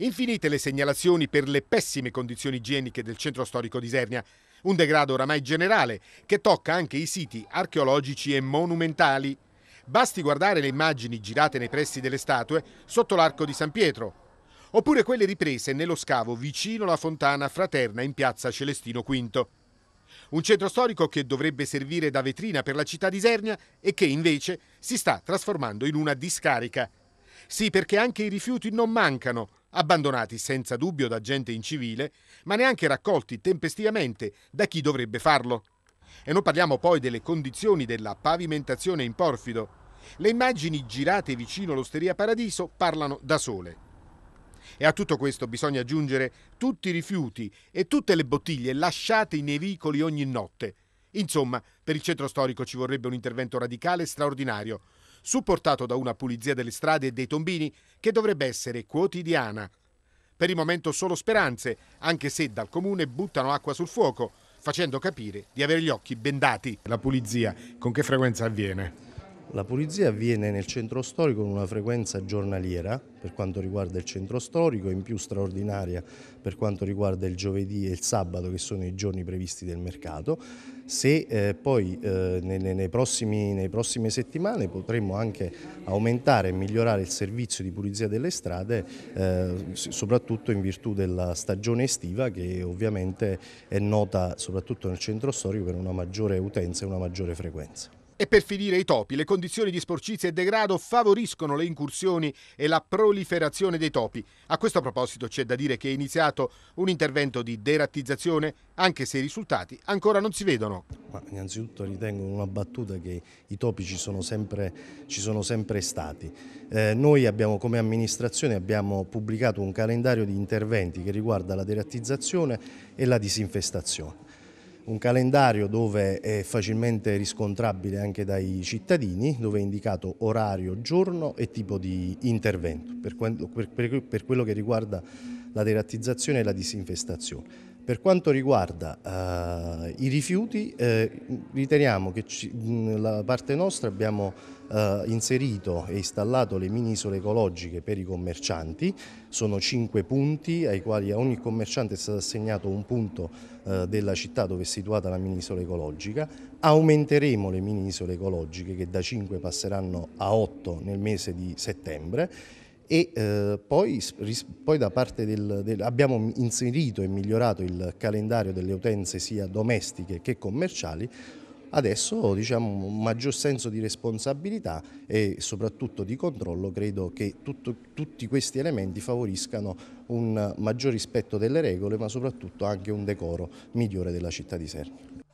Infinite le segnalazioni per le pessime condizioni igieniche del centro storico di Isernia, un degrado oramai generale che tocca anche i siti archeologici e monumentali. Basti guardare le immagini girate nei pressi delle statue sotto l'arco di San Pietro, oppure quelle riprese nello scavo vicino alla fontana fraterna in piazza Celestino V. Un centro storico che dovrebbe servire da vetrina per la città di Isernia e che invece si sta trasformando in una discarica. Sì, perché anche i rifiuti non mancano, abbandonati senza dubbio da gente incivile, ma neanche raccolti tempestivamente da chi dovrebbe farlo. E non parliamo poi delle condizioni della pavimentazione in porfido. Le immagini girate vicino all'Osteria Paradiso parlano da sole. E a tutto questo bisogna aggiungere tutti i rifiuti e tutte le bottiglie lasciate nei vicoli ogni notte. Insomma, per il centro storico ci vorrebbe un intervento radicale e straordinario, supportato da una pulizia delle strade e dei tombini che dovrebbe essere quotidiana. Per il momento solo speranze, anche se dal comune buttano acqua sul fuoco, facendo capire di avere gli occhi bendati. La pulizia con che frequenza avviene? La pulizia avviene nel centro storico con una frequenza giornaliera per quanto riguarda il centro storico, in più straordinaria per quanto riguarda il giovedì e il sabato che sono i giorni previsti del mercato se eh, poi eh, nelle, nei prossimi, nei prossime settimane potremo anche aumentare e migliorare il servizio di pulizia delle strade, eh, soprattutto in virtù della stagione estiva che ovviamente è nota soprattutto nel centro storico per una maggiore utenza e una maggiore frequenza. E per finire i topi, le condizioni di sporcizia e degrado favoriscono le incursioni e la proliferazione dei topi. A questo proposito c'è da dire che è iniziato un intervento di derattizzazione, anche se i risultati ancora non si vedono. Ma innanzitutto ritengo una battuta che i topi ci sono sempre, ci sono sempre stati. Eh, noi abbiamo, come amministrazione abbiamo pubblicato un calendario di interventi che riguarda la derattizzazione e la disinfestazione un calendario dove è facilmente riscontrabile anche dai cittadini, dove è indicato orario, giorno e tipo di intervento per, quello che riguarda la derattizzazione e la disinfestazione. Per quanto riguarda eh, i rifiuti, eh, riteniamo che ci, la parte nostra abbiamo eh, inserito e installato le mini isole ecologiche per i commercianti, sono cinque punti ai quali a ogni commerciante è stato assegnato un punto eh, della città dove è situata la mini isola ecologica, aumenteremo le mini isole ecologiche che da 5 passeranno a 8 nel mese di settembre e eh, poi, poi del, del, abbiamo inserito e migliorato il calendario delle utenze sia domestiche che commerciali adesso diciamo, un maggior senso di responsabilità e soprattutto di controllo credo che tutto, tutti questi elementi favoriscano un maggior rispetto delle regole ma soprattutto anche un decoro migliore della città di Serbia.